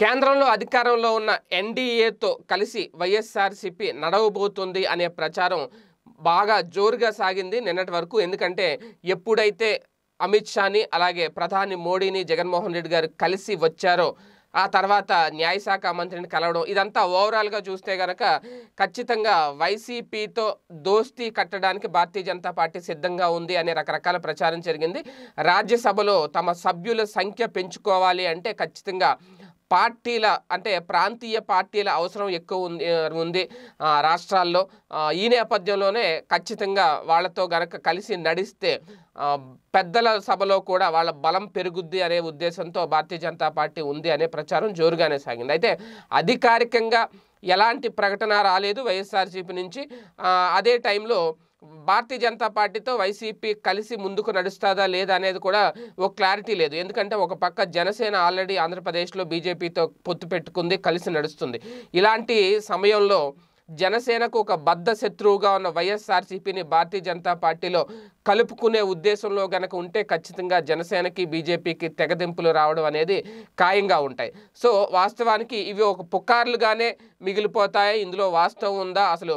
కేంద్రంలో అధికారంలో ఉన్న ఎన్డీఏతో కలిసి వైఎస్ఆర్సీపీ నడవబోతుంది అనే ప్రచారం బాగా జోరుగా సాగింది నిన్నటి వరకు ఎందుకంటే ఎప్పుడైతే అమిత్ షాని అలాగే ప్రధాని మోడీని జగన్మోహన్ రెడ్డి గారు కలిసి వచ్చారో ఆ తర్వాత న్యాయశాఖ మంత్రిని కలవడం ఇదంతా ఓవరాల్గా చూస్తే కనుక ఖచ్చితంగా వైసీపీతో దోస్తీ కట్టడానికి భారతీయ జనతా పార్టీ సిద్ధంగా ఉంది అనే రకరకాల ప్రచారం జరిగింది రాజ్యసభలో తమ సభ్యుల సంఖ్య పెంచుకోవాలి అంటే ఖచ్చితంగా పార్టీల అంటే ప్రాంతీయ పార్టీల అవసరం ఎక్కువ ఉంది ఉంది రాష్ట్రాల్లో ఈ నేపథ్యంలోనే ఖచ్చితంగా వాళ్ళతో గనక కలిసి నడిస్తే పెద్దల సభలో కూడా వాళ్ళ బలం పెరుగుద్ది అనే ఉద్దేశంతో భారతీయ జనతా పార్టీ ఉంది అనే ప్రచారం జోరుగానే సాగింది అయితే అధికారికంగా ఎలాంటి ప్రకటన రాలేదు వైఎస్ఆర్సీపీ నుంచి అదే టైంలో భారతీయ జనతా పార్టీతో వైసీపీ కలిసి ముందుకు నడుస్తుందా లేదా అనేది కూడా ఒక క్లారిటీ లేదు ఎందుకంటే ఒక పక్క జనసేన ఆల్రెడీ ఆంధ్రప్రదేశ్లో బీజేపీతో పొత్తు పెట్టుకుంది కలిసి నడుస్తుంది ఇలాంటి సమయంలో జనసేనకు ఒక బద్ద శత్రువుగా ఉన్న వైఎస్ఆర్సీపీని భారతీయ జనతా పార్టీలో కలుపుకునే ఉద్దేశంలో గనక ఉంటే ఖచ్చితంగా జనసేనకి బీజేపీకి తెగదింపులు రావడం అనేది ఖాయంగా ఉంటాయి సో వాస్తవానికి ఇవి ఒక పుకార్లుగానే మిగిలిపోతాయి ఇందులో వాస్తవం ఉందా అసలు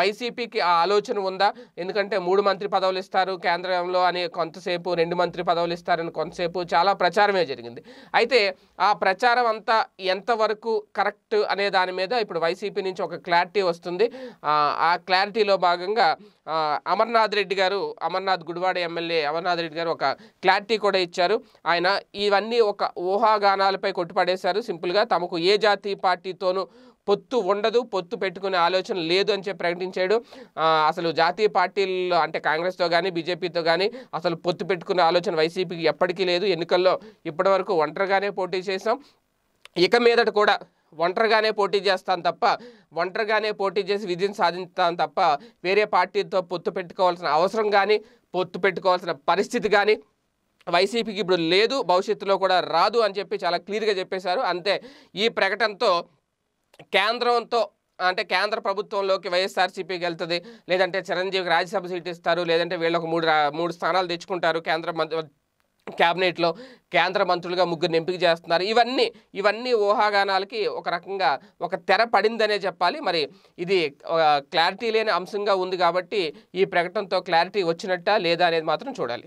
వైసీపీకి ఆ ఆలోచన ఉందా ఎందుకంటే మూడు మంత్రి పదవులు ఇస్తారు కేంద్రంలో అని కొంతసేపు రెండు మంత్రి పదవులు ఇస్తారని కొంతసేపు చాలా ప్రచారమే జరిగింది అయితే ఆ ప్రచారం అంతా ఎంతవరకు కరెక్ట్ అనే దాని మీద ఇప్పుడు వైసీపీ నుంచి ఒక క్లారిటీ వస్తుంది ఆ క్లారిటీలో భాగంగా అమర్నాథ్ రెడ్డి గారు అమర్నాథ్ గుడివాడ ఎమ్మెల్యే అమర్నాథ్ రెడ్డి గారు ఒక క్లారిటీ కూడా ఇచ్చారు ఆయన ఇవన్నీ ఒక ఊహాగానాలపై కొట్టుపడేశారు సింపుల్గా తమకు ఏ జాతీయ పార్టీతోనూ పొత్తు ఉండదు పొత్తు పెట్టుకునే ఆలోచన లేదు అని చెప్పి ప్రకటించాడు అసలు జాతీయ పార్టీలు అంటే కాంగ్రెస్తో కానీ బీజేపీతో కానీ అసలు పొత్తు పెట్టుకునే ఆలోచన వైసీపీకి ఎప్పటికీ లేదు ఎన్నికల్లో ఇప్పటివరకు ఒంటరిగానే పోటీ చేసాం ఇక మీదట కూడా ఒంటరిగానే పోటీ చేస్తాను తప్ప ఒంటరిగానే పోటీ చేసి విజయం సాధిస్తాను తప్ప వేరే పార్టీతో పొత్తు పెట్టుకోవాల్సిన అవసరం కానీ పొత్తు పెట్టుకోవాల్సిన పరిస్థితి కానీ వైసీపీకి ఇప్పుడు లేదు భవిష్యత్తులో కూడా రాదు అని చెప్పి చాలా క్లియర్గా చెప్పేశారు అంతే ఈ ప్రకటనతో కేంద్రంతో అంటే కేంద్ర ప్రభుత్వంలోకి వైఎస్ఆర్సీపీకి వెళ్తుంది లేదంటే చిరంజీవికి రాజ్యసభ సీట్ ఇస్తారు లేదంటే వీళ్ళకు మూడు మూడు స్థానాలు తెచ్చుకుంటారు కేంద్ర క్యాబినెట్లో కేంద్ర మంత్రులుగా ముగ్గురిని ఎంపిక చేస్తున్నారు ఇవన్నీ ఇవన్నీ ఊహాగానాలకి ఒక రకంగా ఒక తెర పడిందనే చెప్పాలి మరి ఇది క్లారిటీ లేని అంశంగా ఉంది కాబట్టి ఈ ప్రకటనతో క్లారిటీ వచ్చినట్ట లేదా అనేది మాత్రం చూడాలి